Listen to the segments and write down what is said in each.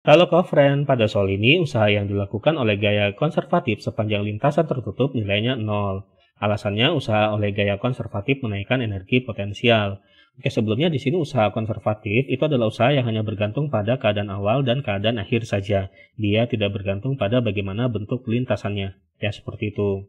Kalau friend, pada soal ini usaha yang dilakukan oleh gaya konservatif sepanjang lintasan tertutup nilainya 0. Alasannya usaha oleh gaya konservatif menaikkan energi potensial. Oke, sebelumnya di sini usaha konservatif itu adalah usaha yang hanya bergantung pada keadaan awal dan keadaan akhir saja. Dia tidak bergantung pada bagaimana bentuk lintasannya. Ya, seperti itu.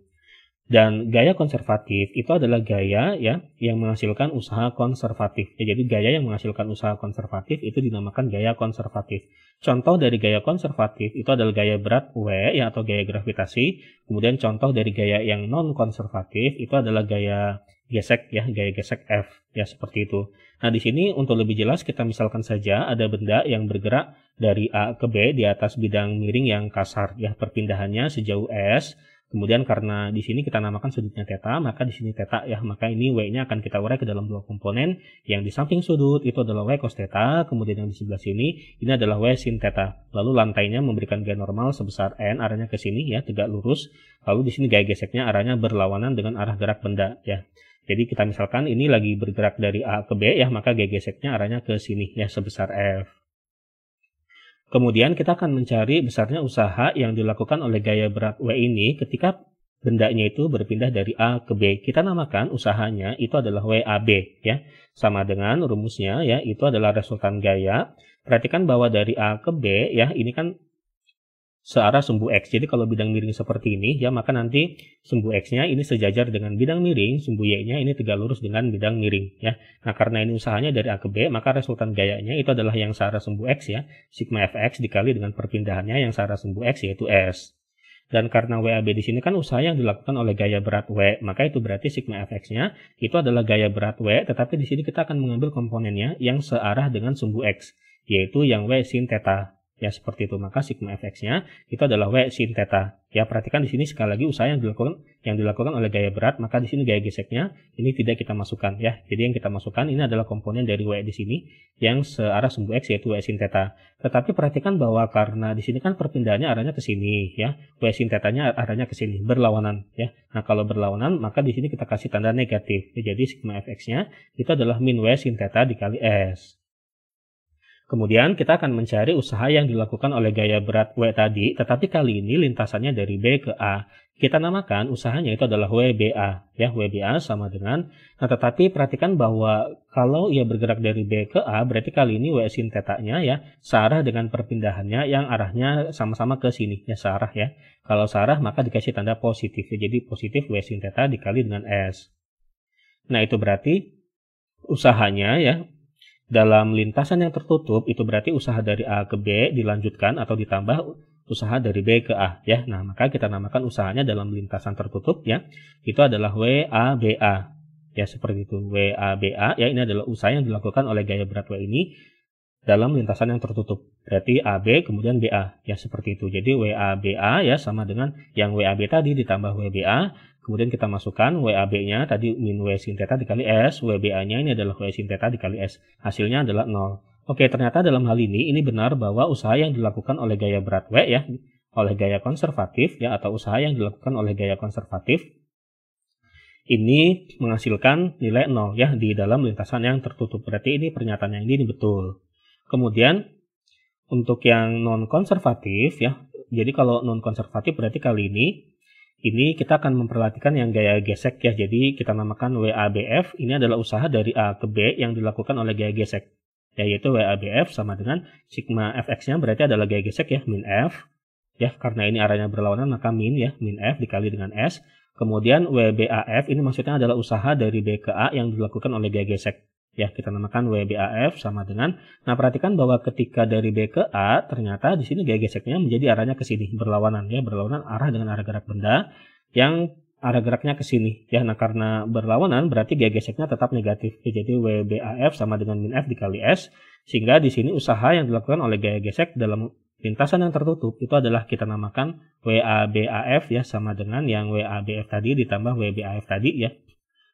Dan gaya konservatif itu adalah gaya ya yang menghasilkan usaha konservatif. Ya, jadi gaya yang menghasilkan usaha konservatif itu dinamakan gaya konservatif. Contoh dari gaya konservatif itu adalah gaya berat W ya atau gaya gravitasi. Kemudian contoh dari gaya yang non konservatif itu adalah gaya gesek ya gaya gesek F ya seperti itu. Nah di sini untuk lebih jelas kita misalkan saja ada benda yang bergerak dari A ke B di atas bidang miring yang kasar ya perpindahannya sejauh S Kemudian karena di sini kita namakan sudutnya theta, maka di sini theta ya, maka ini W-nya akan kita urai ke dalam dua komponen. Yang di samping sudut itu adalah W cos theta, kemudian yang di sebelah sini ini adalah W sin theta. Lalu lantainya memberikan gaya normal sebesar N, arahnya ke sini ya, tegak lurus. Lalu di sini gaya geseknya arahnya berlawanan dengan arah gerak benda ya. Jadi kita misalkan ini lagi bergerak dari A ke B ya, maka gaya geseknya arahnya ke sini ya sebesar F. Kemudian kita akan mencari besarnya usaha yang dilakukan oleh gaya berat W ini ketika bendanya itu berpindah dari A ke B. Kita namakan usahanya itu adalah WAB ya. Sama dengan rumusnya ya, itu adalah resultan gaya. Perhatikan bahwa dari A ke B ya, ini kan searah sumbu X. Jadi kalau bidang miring seperti ini ya maka nanti sumbu X-nya ini sejajar dengan bidang miring, sumbu Y-nya ini tegak lurus dengan bidang miring ya. Nah karena ini usahanya dari A ke B maka resultan gayanya itu adalah yang searah sumbu X ya. Sigma Fx dikali dengan perpindahannya yang searah sumbu X yaitu S. Dan karena WAB di sini kan usaha yang dilakukan oleh gaya berat W, maka itu berarti sigma fx-nya itu adalah gaya berat W, tetapi di sini kita akan mengambil komponennya yang searah dengan sumbu X, yaitu yang W sin theta ya seperti itu maka sigma fx-nya itu adalah w sin theta ya perhatikan di sini sekali lagi usaha yang dilakukan yang dilakukan oleh gaya berat maka di sini gaya geseknya ini tidak kita masukkan ya jadi yang kita masukkan ini adalah komponen dari w di sini yang searah sumbu x yaitu w sin theta tetapi perhatikan bahwa karena di sini kan perpindahannya arahnya ke sini ya w sin theta-nya arahnya ke sini berlawanan ya nah kalau berlawanan maka di sini kita kasih tanda negatif jadi sigma fx-nya itu adalah min w sin theta dikali s Kemudian kita akan mencari usaha yang dilakukan oleh gaya berat W tadi, tetapi kali ini lintasannya dari B ke A. Kita namakan usahanya itu adalah WBA. Ya, WBA sama dengan, nah tetapi perhatikan bahwa kalau ia bergerak dari B ke A, berarti kali ini W sin tetanya ya, searah dengan perpindahannya yang arahnya sama-sama ke sini, ya searah ya. Kalau searah maka dikasih tanda positif, ya. jadi positif W sin teta dikali dengan S. Nah itu berarti usahanya ya dalam lintasan yang tertutup itu berarti usaha dari A ke B dilanjutkan atau ditambah usaha dari B ke A ya. Nah, maka kita namakan usahanya dalam lintasan tertutup ya. Itu adalah WABA. Ya, seperti itu WABA ya ini adalah usaha yang dilakukan oleh gaya berat W ini dalam lintasan yang tertutup berarti AB kemudian BA ya seperti itu. Jadi WABA ya sama dengan yang WAB tadi ditambah WBA, kemudian kita masukkan WAB-nya tadi min W sin theta dikali S, WBA-nya ini adalah W sin theta dikali S. Hasilnya adalah 0. Oke, ternyata dalam hal ini ini benar bahwa usaha yang dilakukan oleh gaya berat W ya, oleh gaya konservatif ya atau usaha yang dilakukan oleh gaya konservatif ini menghasilkan nilai 0 ya di dalam lintasan yang tertutup. Berarti ini pernyataan yang ini betul. Kemudian untuk yang non konservatif ya. Jadi kalau non konservatif berarti kali ini ini kita akan memperhatikan yang gaya gesek ya. Jadi kita namakan WABF. Ini adalah usaha dari A ke B yang dilakukan oleh gaya gesek. Ya, yaitu WABF sama dengan sigma fx-nya berarti adalah gaya gesek ya min f. Ya, karena ini arahnya berlawanan maka min ya min f dikali dengan s. Kemudian WBAF ini maksudnya adalah usaha dari B ke A yang dilakukan oleh gaya gesek ya kita namakan WBAF sama dengan nah perhatikan bahwa ketika dari B ke A ternyata di sini gaya geseknya menjadi arahnya ke sini berlawanan ya berlawanan arah dengan arah gerak benda yang arah geraknya ke sini ya nah karena berlawanan berarti gaya geseknya tetap negatif ya, jadi WBAF sama dengan min F dikali S sehingga di sini usaha yang dilakukan oleh gaya gesek dalam lintasan yang tertutup itu adalah kita namakan WABAF ya sama dengan yang WABF tadi ditambah WBAF tadi ya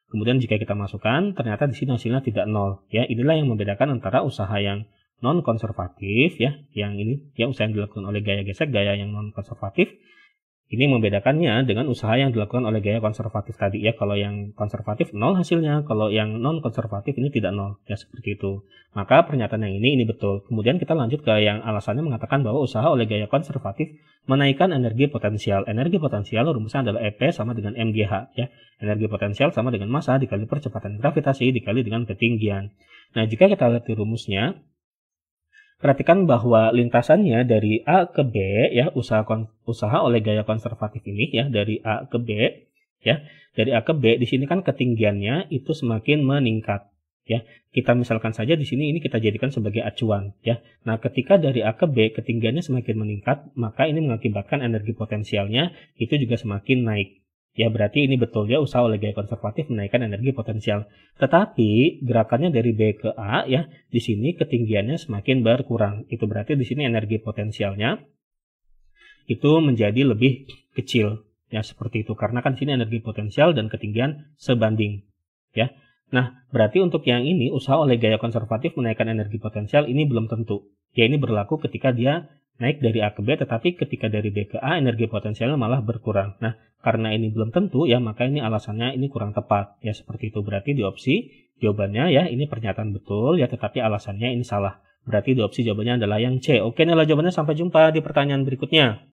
Kemudian jika kita masukkan, ternyata di sini hasilnya tidak nol. Ya, inilah yang membedakan antara usaha yang non konservatif ya, yang ini ya usaha yang dilakukan oleh gaya gesek, gaya yang non konservatif ini membedakannya dengan usaha yang dilakukan oleh gaya konservatif tadi ya. Kalau yang konservatif nol hasilnya, kalau yang non konservatif ini tidak nol ya seperti itu. Maka pernyataan yang ini ini betul. Kemudian kita lanjut ke yang alasannya mengatakan bahwa usaha oleh gaya konservatif menaikkan energi potensial. Energi potensial rumusnya adalah EP sama dengan MGH ya. Energi potensial sama dengan massa dikali percepatan gravitasi dikali dengan ketinggian. Nah, jika kita lihat di rumusnya, perhatikan bahwa lintasannya dari A ke B ya usaha usaha oleh gaya konservatif ini ya dari A ke B ya dari A ke B di sini kan ketinggiannya itu semakin meningkat ya kita misalkan saja di sini ini kita jadikan sebagai acuan ya nah ketika dari A ke B ketinggiannya semakin meningkat maka ini mengakibatkan energi potensialnya itu juga semakin naik ya berarti ini betul ya usaha oleh gaya konservatif menaikkan energi potensial. Tetapi gerakannya dari B ke A ya di sini ketinggiannya semakin berkurang. Itu berarti di sini energi potensialnya itu menjadi lebih kecil ya seperti itu karena kan sini energi potensial dan ketinggian sebanding ya. Nah, berarti untuk yang ini usaha oleh gaya konservatif menaikkan energi potensial ini belum tentu. Ya ini berlaku ketika dia naik dari A ke B, tetapi ketika dari B ke A energi potensialnya malah berkurang. Nah, karena ini belum tentu ya, maka ini alasannya ini kurang tepat. Ya, seperti itu berarti di opsi jawabannya ya ini pernyataan betul ya, tetapi alasannya ini salah. Berarti di opsi jawabannya adalah yang C. Oke, inilah jawabannya. Sampai jumpa di pertanyaan berikutnya.